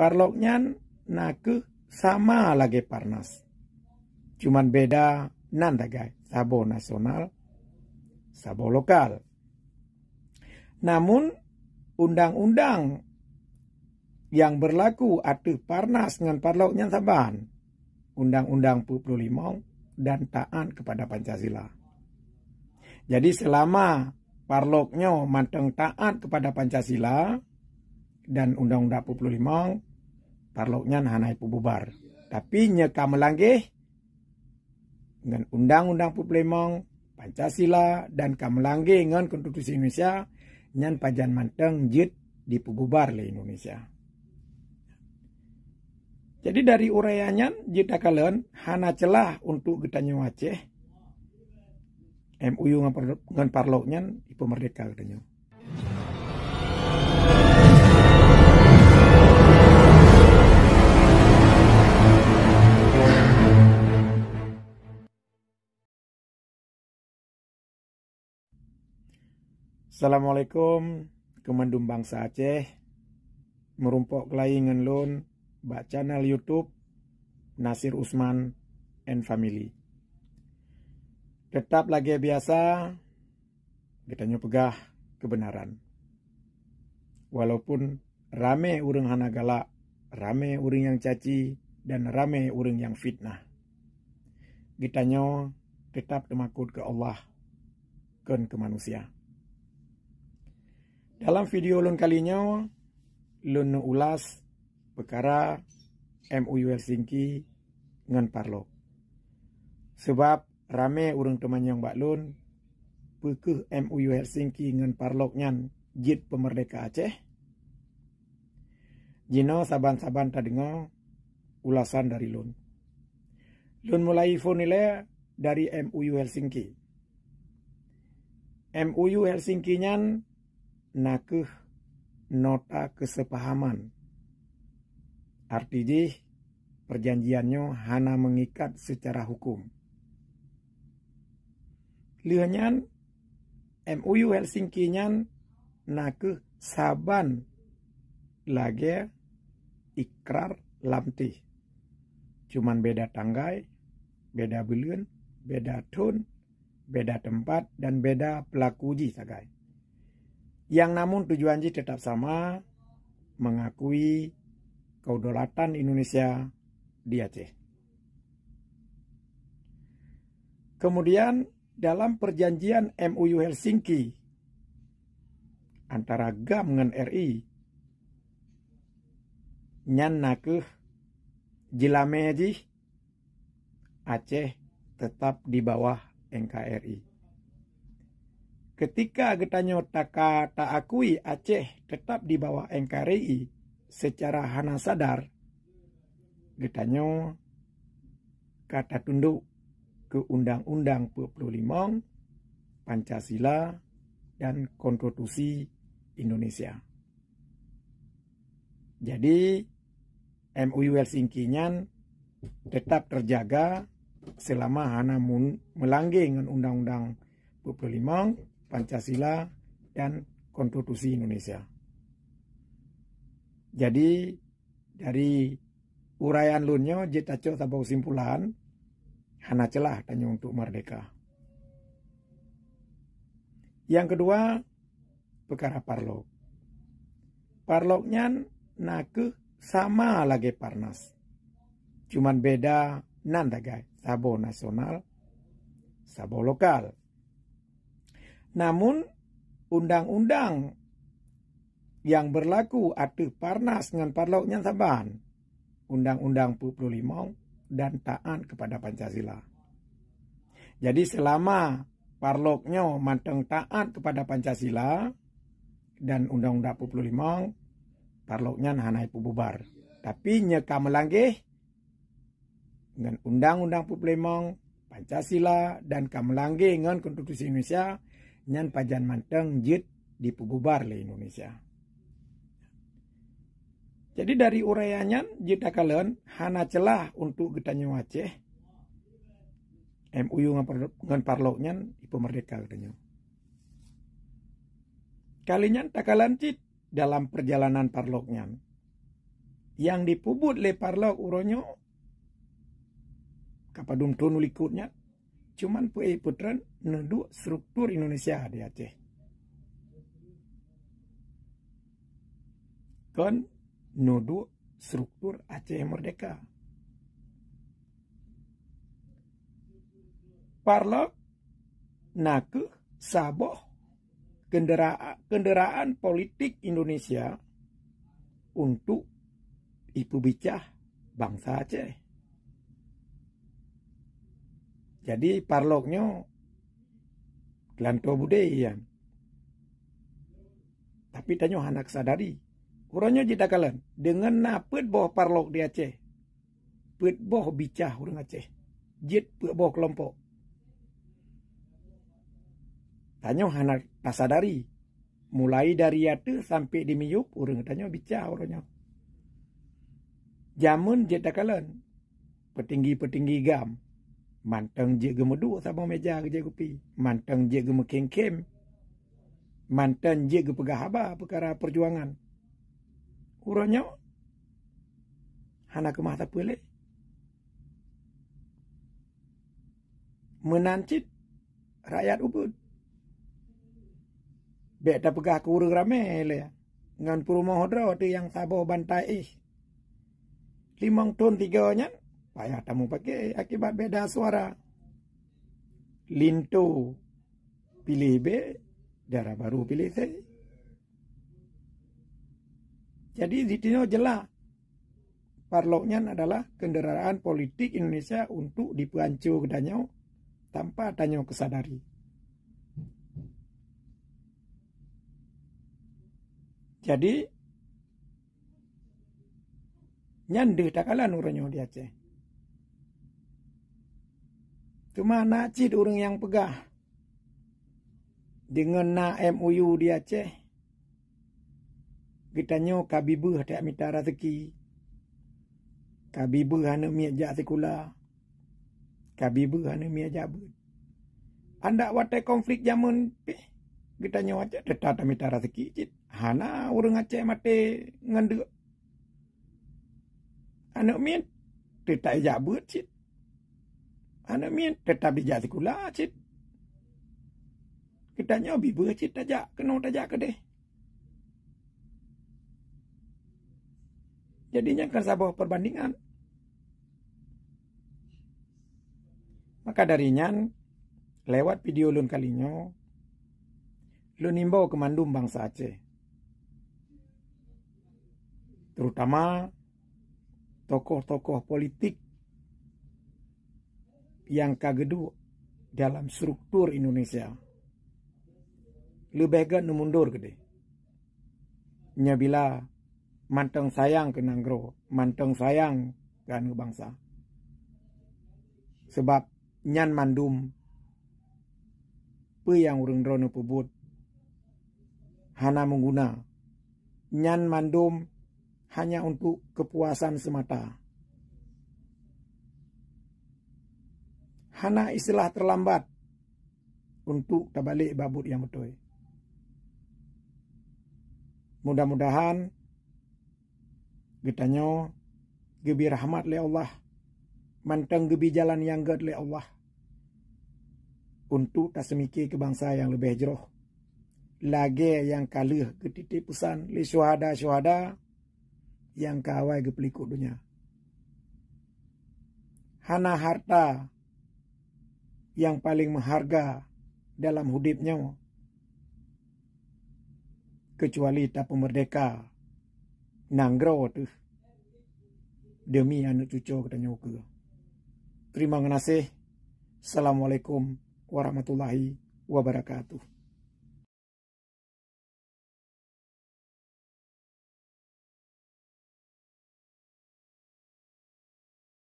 parloknya naku sama lagi Parnas. Cuman beda nanda guys sabo nasional, sabo lokal. Namun undang-undang yang berlaku atau Parnas dengan parloknya Saban. Undang-undang 45 dan taat kepada Pancasila. Jadi selama parloknya manteng taat kepada Pancasila dan Undang-Undang 45 parloknya hanai pu tapi nyekam ka dengan undang-undang puplemong Pancasila dan ka dengan konstitusi Indonesia nyan pajan manteng jid di pububar le Indonesia. Jadi dari urayanya jid kalian hana celah untuk getanya Aceh. MUU dengan parloknya di pemerdeka getanya. Assalamualaikum Kemendum Bangsa Aceh Merumpok Kelai Ngenlun Bak channel Youtube Nasir Usman and Family Tetap lagi biasa Kita pegah kebenaran Walaupun rame urung hanagala Rame urung yang caci Dan rame urung yang fitnah Kita tetap temakut ke Allah Ken ke manusia dalam video lon ini, lon ulas perkara MUI Helsinki dengan parlo. Sebab rame urung teman yang bak lon buku MUI Helsinki dengan Parloknya nyan jid pemerdeka Aceh. Jino saban-saban tadengo ulasan dari lon. Lon mulai fonile dari MUU Helsinki. MUU Helsinki nyan nakeh nota kesepahaman. Artinya perjanjiannya hana mengikat secara hukum. Lihanyan MUU Helsinki nyan nakeh saban lagi ikrar lamti. Cuman beda tanggai, beda bulan, beda tun, beda tempat, dan beda pelaku ji sagai yang namun tujuannya tetap sama mengakui kedaulatan Indonesia di Aceh. Kemudian dalam perjanjian MUU Helsinki antara GAM dengan RI nyan nakeh jilameji Aceh tetap di bawah NKRI. Ketika getanya Taka takakui akui Aceh tetap di bawah NKRI secara hana sadar, getanya kata tunduk ke Undang-Undang 25 Pancasila dan Konstitusi Indonesia. Jadi MUI helsinki tetap terjaga selama Hana mun melanggeng undang-undang 25 Pancasila, dan Konstitusi Indonesia. Jadi dari uraian lunyo cok tabau simpulan hana celah tanya untuk merdeka. Yang kedua perkara parlo Parloknya nake sama lagi parnas. Cuman beda nanda guys sabo nasional, sabo lokal. Namun undang-undang yang berlaku atu parnas dengan parlauknya saban. Undang-undang 45 dan taat kepada Pancasila. Jadi selama parloknya manteng taat kepada Pancasila dan Undang-Undang 45 parloknya nahanai pububar. Tapi nyeka melanggih dengan Undang-Undang 45 Pancasila dan kamelanggih dengan Konstitusi Indonesia nyan pajan manteng jid dipugubar le Indonesia. Jadi dari urayanya jid akalen hana celah untuk getanya Aceh. MUU ngan nyan ibu merdeka katanya. Kalinya takalan jid dalam perjalanan parloknya. Yang dipubut le parlok uronyo kapadum tunu likutnya cuman puai eh, putren nuduh struktur Indonesia di Aceh. Kon nuduh struktur Aceh Merdeka. Parlok nake saboh kendaraan, kendaraan politik Indonesia untuk ibu bicah bangsa Aceh. Jadi parloknya tua budaya. Tapi tanya anak sadari. kurangnya jeda kalan. Dengan napet boh parlok di Aceh. Pet boh bicah orang Aceh. Jid pet boh kelompok. Tanya anak tak sadari. Mulai dari yata sampai di miyup orang tanya bicah orangnya. Jamun jeda kalan. Petinggi-petinggi gam manteng je gema duk sabang meja kerja kopi manteng je gema kengkem mantan je pegah haba perkara perjuangan uranya hana kemah tak boleh menancit rakyat ubud Bek tak pegah ke urang ramai le. Ngan puruma hodra tu yang sabo bantai Limang ton tiga nyan payah tamu pakai akibat beda suara. Lintu pilih B, darah baru pilih C. Jadi di sini jelas. Parloknya adalah kendaraan politik Indonesia untuk dipancu kedanya tanpa tanya kesadari. Jadi nyande tak kalah nuranyo di Aceh. Cuma nacit orang yang pegah. Dengan na MUU di Aceh. Kita nyo kabibah tak minta rezeki. Kabibah hana miajak sekula. Kabibah hana miajak bud. Anda wate konflik zaman peh. Kita nyo Aceh tetap minta rezeki cit. Hana orang Aceh mati ngendek. Anak min. Tetap ijak Anak min tetap dijati kula cit. Ketanya obi bua cit aja, kena tajak ke deh. Jadinya kan sebuah perbandingan. Maka darinya lewat video lun kalinya lun imbau ke mandum bangsa Aceh. Terutama tokoh-tokoh politik yang kagedu dalam struktur Indonesia. Lebih gak mundur gede. Nyabila manteng sayang ke nanggro, manteng sayang ke anu bangsa. Sebab nyan mandum pe yang urung drone pebut hana mengguna nyan mandum hanya untuk kepuasan semata. Hana istilah terlambat untuk tabalik babut yang betul. Mudah-mudahan getanyo gebi rahmat le Allah manteng gebi jalan yang ged le Allah untuk tak semikir ke bangsa yang lebih jeroh lagi yang kalah ke titik pesan le syuhada-syuhada yang kawai ke pelikut dunia hana harta yang paling berharga dalam hidupnya kecuali tak pemerdeka nanggro tu demi anak cucu kita ke terima kasih assalamualaikum warahmatullahi wabarakatuh